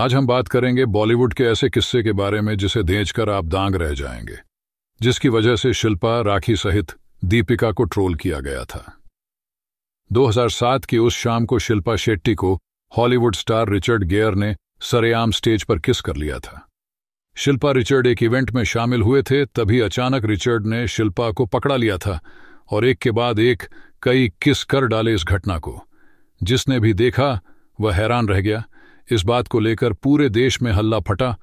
आज हम बात करेंगे बॉलीवुड के ऐसे किस्से के बारे में जिसे देख कर आप दांग रह जाएंगे जिसकी वजह से शिल्पा राखी सहित दीपिका को ट्रोल किया गया था 2007 की उस शाम को शिल्पा शेट्टी को हॉलीवुड स्टार रिचर्ड गेयर ने सरेआम स्टेज पर किस कर लिया था शिल्पा रिचर्ड एक इवेंट में शामिल हुए थे तभी अचानक रिचर्ड ने शिल्पा को पकड़ा लिया था और एक के बाद एक कई किस कर डाले इस घटना को जिसने भी देखा वह हैरान रह गया इस बात को लेकर पूरे देश में हल्ला फटा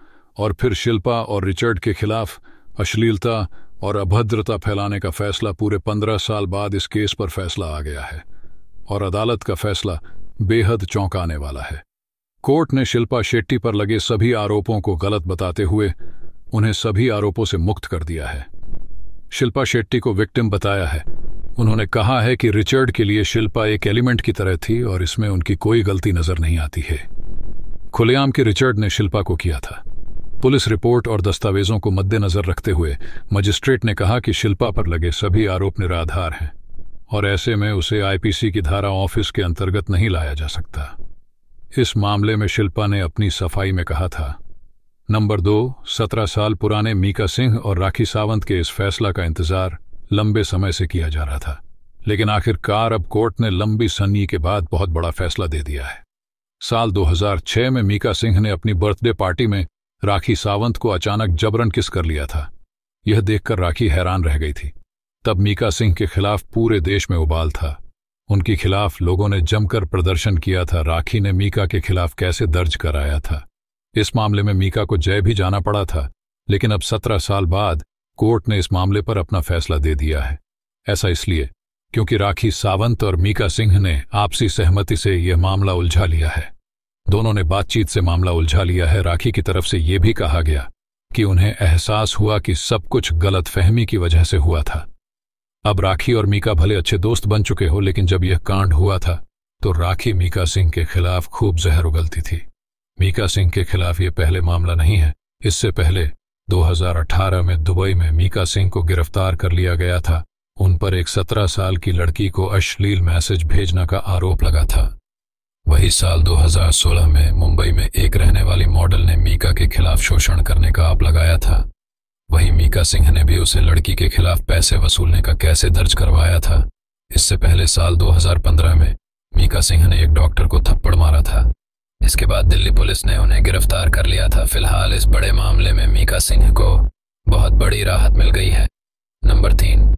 और फिर शिल्पा और रिचर्ड के खिलाफ अश्लीलता और अभद्रता फैलाने का फैसला पूरे पंद्रह साल बाद इस केस पर फैसला आ गया है और अदालत का फैसला बेहद चौंकाने वाला है कोर्ट ने शिल्पा शेट्टी पर लगे सभी आरोपों को गलत बताते हुए उन्हें सभी आरोपों से मुक्त कर दिया है शिल्पा शेट्टी को विक्टिम बताया है उन्होंने कहा है कि रिचर्ड के लिए शिल्पा एक एलिमेंट की तरह थी और इसमें उनकी कोई गलती नजर नहीं आती है खुलेआम के रिचर्ड ने शिल्पा को किया था पुलिस रिपोर्ट और दस्तावेजों को मद्देनजर रखते हुए मजिस्ट्रेट ने कहा कि शिल्पा पर लगे सभी आरोप निराधार हैं और ऐसे में उसे आईपीसी की धारा ऑफिस के अंतर्गत नहीं लाया जा सकता इस मामले में शिल्पा ने अपनी सफाई में कहा था नंबर दो सत्रह साल पुराने मीका सिंह और राखी सावंत के इस फैसला का इंतजार लंबे समय से किया जा रहा था लेकिन आखिरकार अब कोर्ट ने लंबी सन्नी के बाद बहुत बड़ा फैसला दे दिया है साल 2006 में मीका सिंह ने अपनी बर्थडे पार्टी में राखी सावंत को अचानक जबरन किस कर लिया था यह देखकर राखी हैरान रह गई थी तब मीका सिंह के खिलाफ पूरे देश में उबाल था उनके खिलाफ लोगों ने जमकर प्रदर्शन किया था राखी ने मीका के खिलाफ कैसे दर्ज कराया था इस मामले में मीका को जय भी जाना पड़ा था लेकिन अब सत्रह साल बाद कोर्ट ने इस मामले पर अपना फैसला दे दिया है ऐसा इसलिए क्योंकि राखी सावंत और मीका सिंह ने आपसी सहमति से यह मामला उलझा लिया है दोनों ने बातचीत से मामला उलझा लिया है राखी की तरफ से यह भी कहा गया कि उन्हें एहसास हुआ कि सब कुछ गलत फहमी की वजह से हुआ था अब राखी और मीका भले अच्छे दोस्त बन चुके हो लेकिन जब यह कांड हुआ था तो राखी मीका सिंह के खिलाफ खूब जहर उगलती थी मीका सिंह के खिलाफ यह पहले मामला नहीं है इससे पहले 2018 में दुबई में मीका सिंह को गिरफ्तार कर लिया गया था उन पर एक 17 साल की लड़की को अश्लील मैसेज भेजना का आरोप लगा था वही साल 2016 में मुंबई में एक रहने वाली मॉडल ने मीका के खिलाफ शोषण करने का आप लगाया था वहीं मीका सिंह ने भी उसे लड़की के खिलाफ पैसे वसूलने का कैसे दर्ज करवाया था इससे पहले साल 2015 में मीका सिंह ने एक डॉक्टर को थप्पड़ मारा था इसके बाद दिल्ली पुलिस ने उन्हें गिरफ्तार कर लिया था फिलहाल इस बड़े मामले में मीका सिंह को बहुत बड़ी राहत मिल गई है नंबर तीन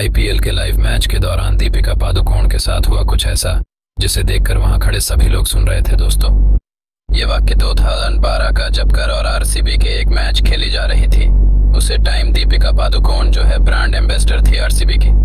आईपीएल के लाइव मैच के दौरान दीपिका पादुकोण के साथ हुआ कुछ ऐसा जिसे देखकर वहां खड़े सभी लोग सुन रहे थे दोस्तों ये वाक्य दो तो बारह का जबकर और आरसीबी के एक मैच खेली जा रही थी उसे टाइम दीपिका पादुकोण जो है ब्रांड एम्बेसडर थी आरसीबी की